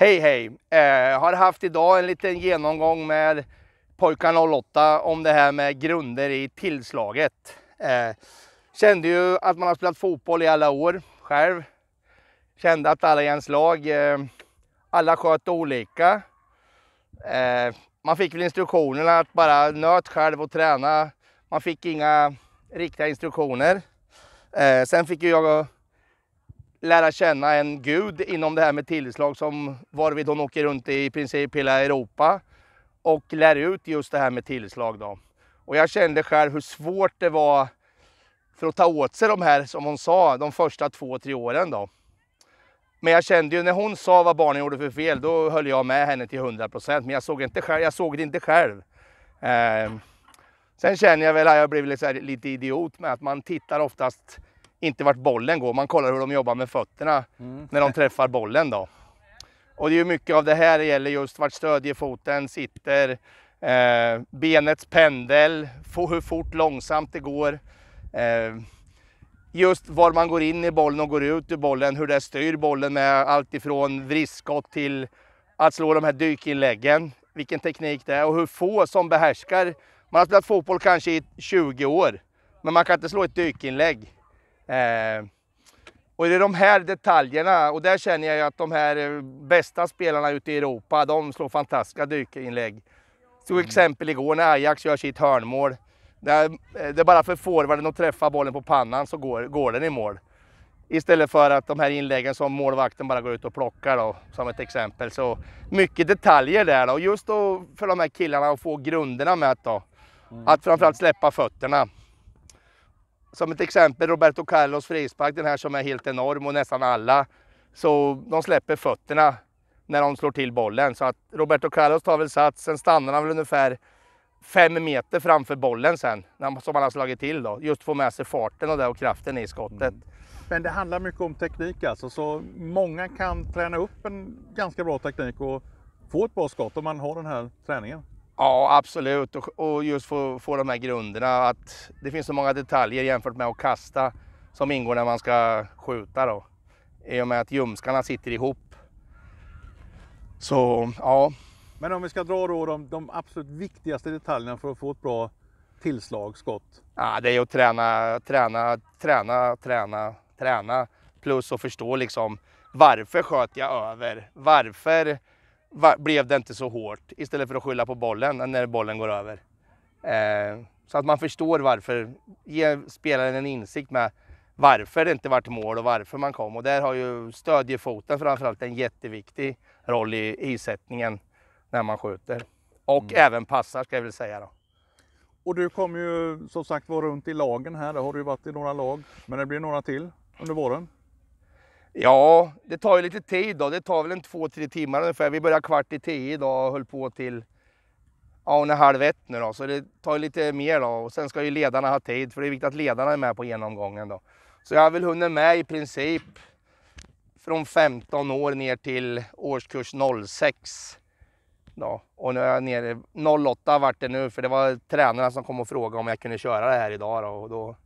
Hej hej! Eh, har haft idag en liten genomgång med pojkarna och Lotta om det här med grunder i tillslaget. Eh, kände ju att man har spelat fotboll i alla år själv. Kände att alla i ens lag, eh, alla sköt olika. Eh, man fick väl instruktionerna att bara nöt själv och träna. Man fick inga riktiga instruktioner. Eh, sen fick ju jag lära känna en gud inom det här med tillslag som varvid hon åker runt i princip hela Europa och lär ut just det här med tillslag då. Och jag kände själv hur svårt det var för att ta åt sig de här, som hon sa, de första två, tre åren då. Men jag kände ju när hon sa vad barnen gjorde för fel, då höll jag med henne till 100 procent. Men jag såg, inte själv, jag såg det inte själv. Eh, sen känner jag väl att jag blivit lite, lite idiot med att man tittar oftast inte vart bollen går. Man kollar hur de jobbar med fötterna mm. när de träffar bollen då. Och det är ju mycket av det här det gäller just vart stödjefoten sitter, eh, benets pendel, hur fort, långsamt det går. Eh, just var man går in i bollen och går ut ur bollen, hur det styr bollen med allt ifrån vridskott till att slå de här dykinläggen. Vilken teknik det är och hur få som behärskar. Man har spelat fotboll kanske i 20 år, men man kan inte slå ett dykinlägg. Eh, och det är de här detaljerna och där känner jag ju att de här eh, bästa spelarna ute i Europa, de slår fantastiska dykinlägg. Till mm. exempel igår när Ajax gör sitt hörnmål. Eh, det är bara för forwarden att träffa bollen på pannan så går, går den i mål. Istället för att de här inläggen som målvakten bara går ut och plockar då, som ett exempel. Så mycket detaljer där då. just då för de här killarna att få grunderna med att då. Mm. Att framförallt släppa fötterna som ett exempel Roberto Carlos frispark, den här som är helt enorm och nästan alla. Så de släpper fötterna när de slår till bollen. Så att Roberto Carlos tar väl sats, sen stannar han väl ungefär fem meter framför bollen sen, som han har slagit till då. Just få med sig farten och, det och kraften i skottet. Mm. Men det handlar mycket om teknik alltså, så många kan träna upp en ganska bra teknik och få ett bra skott om man har den här träningen. Ja, absolut. Och, och just få, få de här grunderna. Att det finns så många detaljer jämfört med att kasta som ingår när man ska skjuta. Då. I och med att ljumskarna sitter ihop. Så, ja. Men om vi ska dra då de, de absolut viktigaste detaljerna för att få ett bra tillslag, skott? Ja, det är att träna, träna, träna, träna, träna. Plus att förstå liksom varför sköt jag över? Varför blev det inte så hårt istället för att skylla på bollen när bollen går över. Eh, så att man förstår varför, ge spelaren en insikt med varför det inte vart mål och varför man kom. Och där har ju stödjefoten framförallt en jätteviktig roll i isättningen när man skjuter. Och mm. även passar ska jag väl säga då. Och du kommer ju som sagt vara runt i lagen här. Det har du ju varit i några lag, men det blir några till under våren. Ja, det tar ju lite tid då. Det tar väl en två, tre timmar ungefär. Vi började kvart i tio idag och höll på till ja, hon är halv ett nu då, så det tar ju lite mer då. Och sen ska ju ledarna ha tid, för det är viktigt att ledarna är med på genomgången då. Så jag har väl hunnit med i princip från 15 år ner till årskurs 06. Då. Och nu är jag nere, 08 vart det nu, för det var tränarna som kom och frågade om jag kunde köra det här idag då. Och då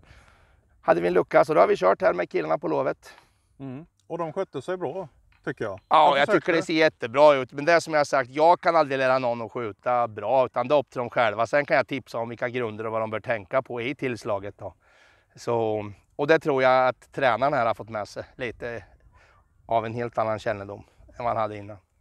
hade vi en lucka, så då har vi kört här med killarna på lovet. Mm. Och de skötte sig bra, tycker jag. Ja, jag, jag tycker det ser jättebra ut. Men det är som jag sagt, jag kan aldrig lära någon att skjuta bra, utan det är upp till dem själva. Sen kan jag tipsa om vilka grunder och vad de bör tänka på i tillslaget. Då. Så, och det tror jag att tränaren här har fått med sig lite av en helt annan kännedom än vad han hade innan.